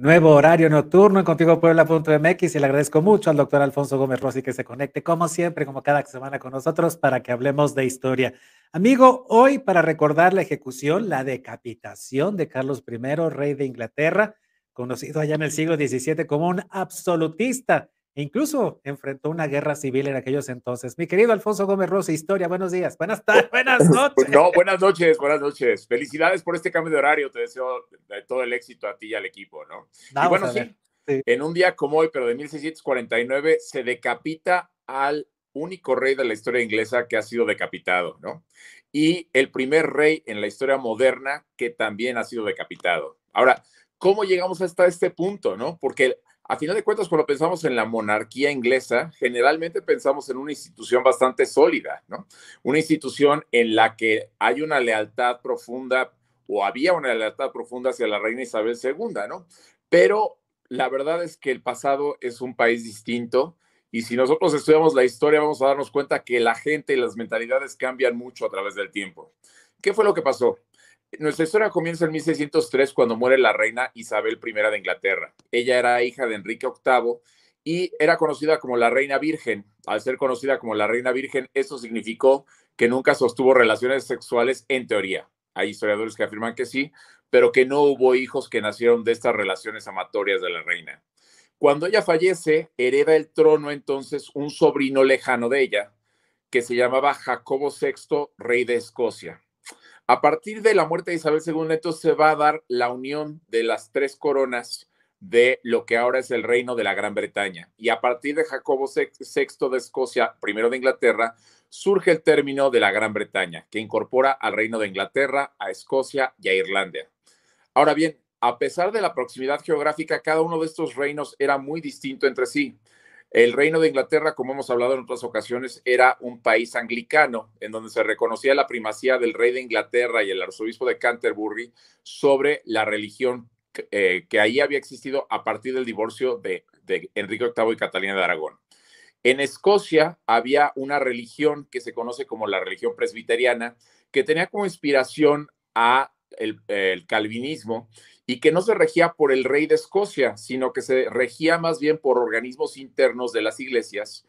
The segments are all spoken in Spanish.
Nuevo horario nocturno en contigopuebla.mx y le agradezco mucho al doctor Alfonso Gómez Rossi que se conecte como siempre, como cada semana con nosotros para que hablemos de historia. Amigo, hoy para recordar la ejecución, la decapitación de Carlos I, rey de Inglaterra, conocido allá en el siglo XVII como un absolutista e incluso enfrentó una guerra civil en aquellos entonces. Mi querido Alfonso Gómez Rosa, Historia, buenos días, buenas tardes, buenas pues, noches. Pues, no, buenas noches, buenas noches. Felicidades por este cambio de horario. Te deseo todo el éxito a ti y al equipo, ¿no? y bueno, en un día como hoy, pero de 1649, se decapita al único rey de la historia inglesa que ha sido decapitado, ¿no? Y el primer rey en la historia moderna que también ha sido decapitado. Ahora, ¿cómo llegamos hasta este punto, no? Porque a final de cuentas, cuando pensamos en la monarquía inglesa, generalmente pensamos en una institución bastante sólida, ¿no? Una institución en la que hay una lealtad profunda o había una lealtad profunda hacia la reina Isabel II, ¿no? Pero la verdad es que el pasado es un país distinto y si nosotros estudiamos la historia vamos a darnos cuenta que la gente y las mentalidades cambian mucho a través del tiempo. ¿Qué fue lo que pasó? Nuestra historia comienza en 1603 cuando muere la reina Isabel I de Inglaterra. Ella era hija de Enrique VIII y era conocida como la reina virgen. Al ser conocida como la reina virgen, eso significó que nunca sostuvo relaciones sexuales en teoría. Hay historiadores que afirman que sí, pero que no hubo hijos que nacieron de estas relaciones amatorias de la reina. Cuando ella fallece, hereda el trono entonces un sobrino lejano de ella, que se llamaba Jacobo VI, rey de Escocia. A partir de la muerte de Isabel II, Neto se va a dar la unión de las tres coronas de lo que ahora es el reino de la Gran Bretaña. Y a partir de Jacobo VI de Escocia, primero de Inglaterra, surge el término de la Gran Bretaña, que incorpora al reino de Inglaterra, a Escocia y a Irlanda. Ahora bien, a pesar de la proximidad geográfica, cada uno de estos reinos era muy distinto entre sí. El Reino de Inglaterra, como hemos hablado en otras ocasiones, era un país anglicano, en donde se reconocía la primacía del rey de Inglaterra y el arzobispo de Canterbury sobre la religión eh, que ahí había existido a partir del divorcio de, de Enrique VIII y Catalina de Aragón. En Escocia había una religión que se conoce como la religión presbiteriana, que tenía como inspiración a el, calvinismo y que no se regía por el rey de Escocia, sino que se regía más bien por organismos internos de las iglesias.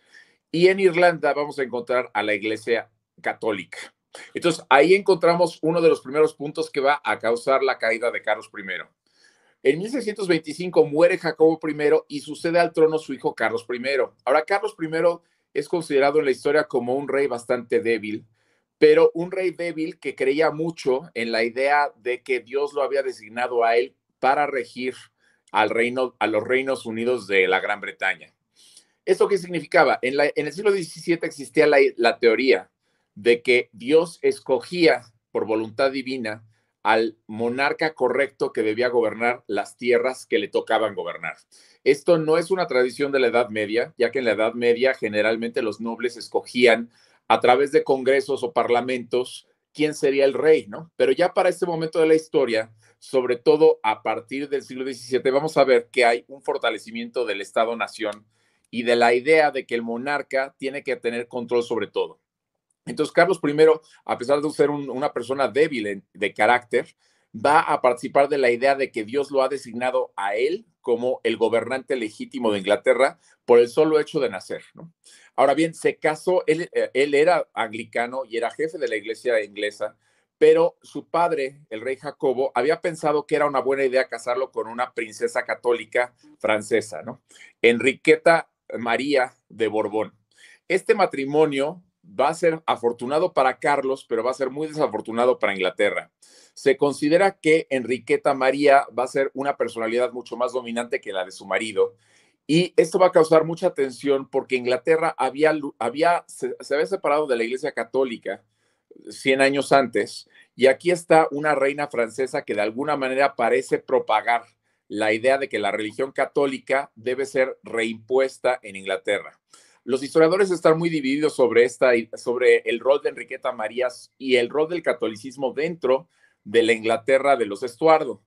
Y en Irlanda vamos a encontrar a la iglesia católica. Entonces ahí encontramos uno de los primeros puntos que va a causar la caída de Carlos I. En 1625 muere Jacobo I y sucede al trono su hijo Carlos I. Ahora, Carlos I es considerado en la historia como un rey bastante débil, pero un rey débil que creía mucho en la idea de que Dios lo había designado a él para regir al reino, a los reinos unidos de la Gran Bretaña. ¿Esto qué significaba? En, el siglo XVII existía la, teoría de que Dios escogía por voluntad divina al monarca correcto que debía gobernar las tierras que le tocaban gobernar. Esto no es una tradición de la Edad Media, ya que en la Edad Media generalmente los nobles escogían a través de congresos o parlamentos quién sería el rey, ¿no? Pero ya para este momento de la historia, sobre todo a partir del siglo XVII, vamos a ver que hay un fortalecimiento del Estado-nación y de la idea de que el monarca tiene que tener control sobre todo. Entonces, Carlos I, a pesar de ser una persona débil de carácter, va a participar de la idea de que Dios lo ha designado a él como el gobernante legítimo de Inglaterra por el solo hecho de nacer. ¿no? Ahora bien, se casó, él, eh, él era anglicano y era jefe de la iglesia inglesa, pero su padre, el rey Jacobo, había pensado que era una buena idea casarlo con una princesa católica francesa, ¿no? Enriqueta María de Borbón. Este matrimonio va a ser afortunado para Carlos, pero va a ser muy desafortunado para Inglaterra. Se considera que Enriqueta María va a ser una personalidad mucho más dominante que la de su marido. Y esto va a causar mucha tensión porque Inglaterra había, se, se, había separado de la Iglesia Católica 100 eh, años antes. Y aquí está una reina francesa que de alguna manera parece propagar la idea de que la religión católica debe ser reimpuesta en Inglaterra. Los historiadores están muy divididos sobre, esta, sobre el rol de Enriqueta Marías y el rol del catolicismo dentro de la Inglaterra de los Estuardo,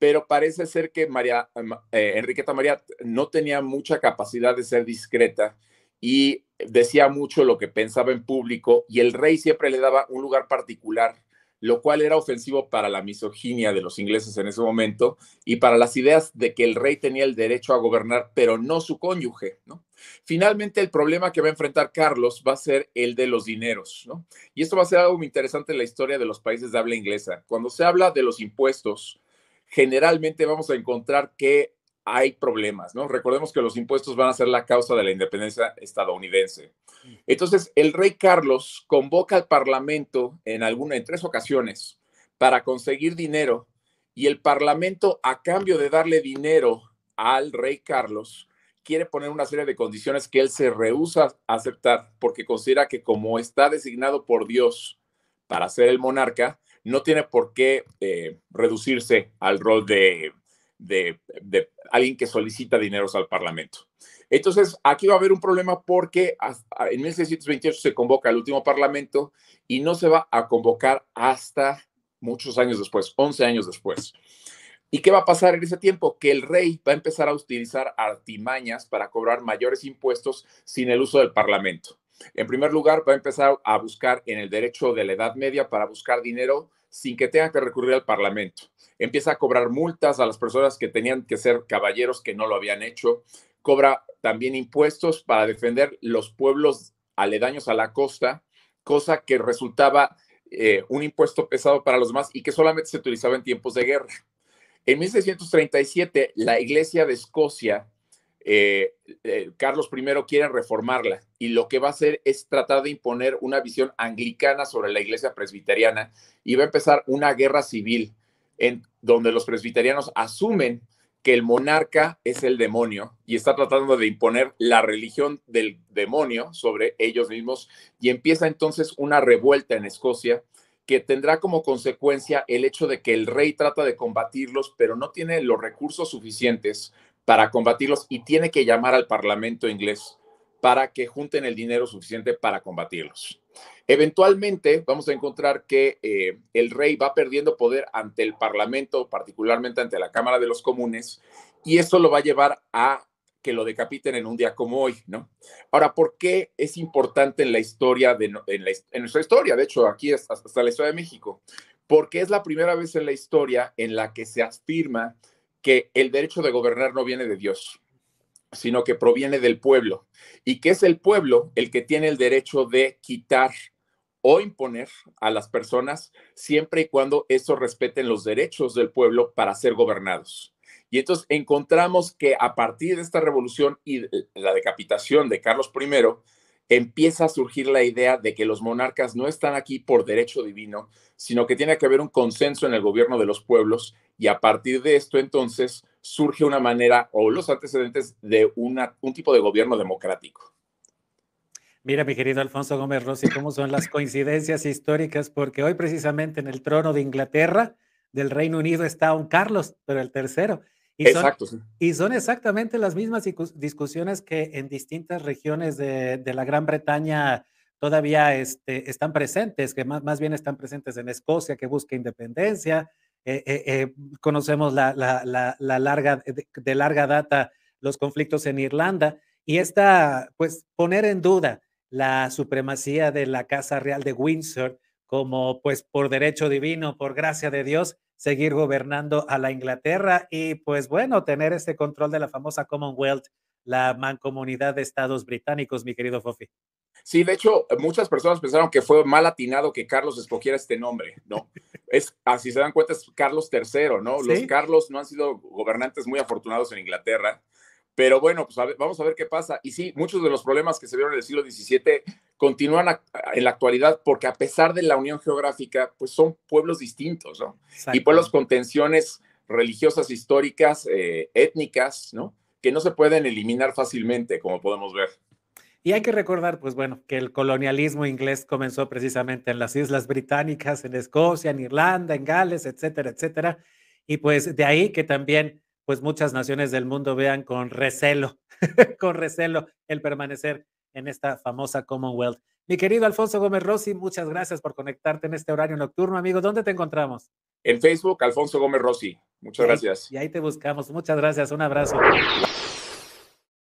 pero parece ser que eh, Enriqueta María no tenía mucha capacidad de ser discreta y decía mucho lo que pensaba en público y el rey siempre le daba un lugar particular lo cual era ofensivo para la misoginia de los ingleses en ese momento y para las ideas de que el rey tenía el derecho a gobernar, pero no su cónyuge. ¿no? Finalmente, el problema que va a enfrentar Carlos va a ser el de los dineros. Y esto va a ser algo muy interesante en la historia de los países de habla inglesa. Cuando se habla de los impuestos, generalmente vamos a encontrar que hay problemas, ¿no? Recordemos que los impuestos van a ser la causa de la independencia estadounidense. Mm. Entonces, el rey Carlos convoca al Parlamento en alguna en tres ocasiones para conseguir dinero y el Parlamento a cambio de darle dinero al rey Carlos quiere poner una serie de condiciones que él se rehúsa a aceptar porque considera que como está designado por Dios para ser el monarca, no tiene por qué eh, reducirse al rol de de, alguien que solicita dineros al Parlamento. Entonces, aquí va a haber un problema porque en 1628 se convoca el último Parlamento y no se va a convocar hasta muchos años después, 11 años después. ¿Y qué va a pasar en ese tiempo? Que el rey va a empezar a utilizar artimañas para cobrar mayores impuestos sin el uso del Parlamento. En primer lugar, va a empezar a buscar en el derecho de la Edad Media para buscar dinero sin que tenga que recurrir al Parlamento. Empieza a cobrar multas a las personas que tenían que ser caballeros que no lo habían hecho. Cobra también impuestos para defender los pueblos aledaños a la costa, cosa que resultaba eh, un impuesto pesado para los más y que solamente se utilizaba en tiempos de guerra. En 1637, la Iglesia de Escocia eh, eh, Carlos I quiere reformarla y lo que va a hacer es tratar de imponer una visión anglicana sobre la iglesia presbiteriana y va a empezar una guerra civil en donde los presbiterianos asumen que el monarca es el demonio y está tratando de imponer la religión del demonio sobre ellos mismos y empieza entonces una revuelta en Escocia que tendrá como consecuencia el hecho de que el rey trata de combatirlos, pero no tiene los recursos suficientes para combatirlos y tiene que llamar al Parlamento inglés para que junten el dinero suficiente para combatirlos. Eventualmente vamos a encontrar que eh, el rey va perdiendo poder ante el Parlamento, particularmente ante la Cámara de los Comunes, y eso lo va a llevar a que lo decapiten en un día como hoy, ¿no? Ahora, ¿por qué es importante en la historia de en, nuestra historia? De hecho, aquí hasta la historia de México, porque es la primera vez en la historia en la que se afirma que el derecho de gobernar no viene de Dios, sino que proviene del pueblo y que es el pueblo el que tiene el derecho de quitar o imponer a las personas siempre y cuando eso respeten los derechos del pueblo para ser gobernados. Y entonces encontramos que a partir de esta revolución y la decapitación de Carlos I, empieza a surgir la idea de que los monarcas no están aquí por derecho divino, sino que tiene que haber un consenso en el gobierno de los pueblos y a partir de esto entonces surge una manera o los antecedentes de un tipo de gobierno democrático. Mira, mi querido Alfonso Gómez Rossi, cómo son las coincidencias históricas, porque hoy precisamente en el trono de Inglaterra, del Reino Unido, está un Carlos, pero el tercero. Y son, y son exactamente las mismas discusiones que en distintas regiones de, de la Gran Bretaña todavía este, están presentes, que más, más, bien están presentes en Escocia, que busca independencia. Eh, eh, eh, conocemos la, la, la, larga, de, larga data los conflictos en Irlanda y esta, pues, poner en duda la supremacía de la Casa Real de Windsor como pues por derecho divino, por gracia de Dios, seguir gobernando a la Inglaterra y pues bueno, tener este control de la famosa Commonwealth, la mancomunidad de estados británicos, mi querido Fofi. Sí, de hecho, muchas personas pensaron que fue mal atinado que Carlos escogiera este nombre, ¿no? Es, así ah, se dan cuenta, es Carlos III, ¿no? Los Carlos no han sido gobernantes muy afortunados en Inglaterra. Pero bueno, pues vamos a ver qué pasa. Y sí, muchos de los problemas que se vieron en el siglo XVII continúan en la actualidad porque a pesar de la unión geográfica, pues son pueblos distintos, ¿no? Y pueblos con tensiones religiosas, históricas, eh, étnicas, ¿no? Que no se pueden eliminar fácilmente, como podemos ver. Y hay que recordar, pues bueno, que el colonialismo inglés comenzó precisamente en las Islas Británicas, en Escocia, en Irlanda, en Gales, etcétera, etcétera. Y pues de ahí que también pues muchas naciones del mundo vean con recelo, con recelo el permanecer en esta famosa Commonwealth. Mi querido Alfonso Gómez Rossi, muchas gracias por conectarte en este horario nocturno, amigo. ¿Dónde te encontramos? En Facebook, Alfonso Gómez Rossi. Muchas gracias. Y ahí te buscamos. Muchas gracias. Un abrazo.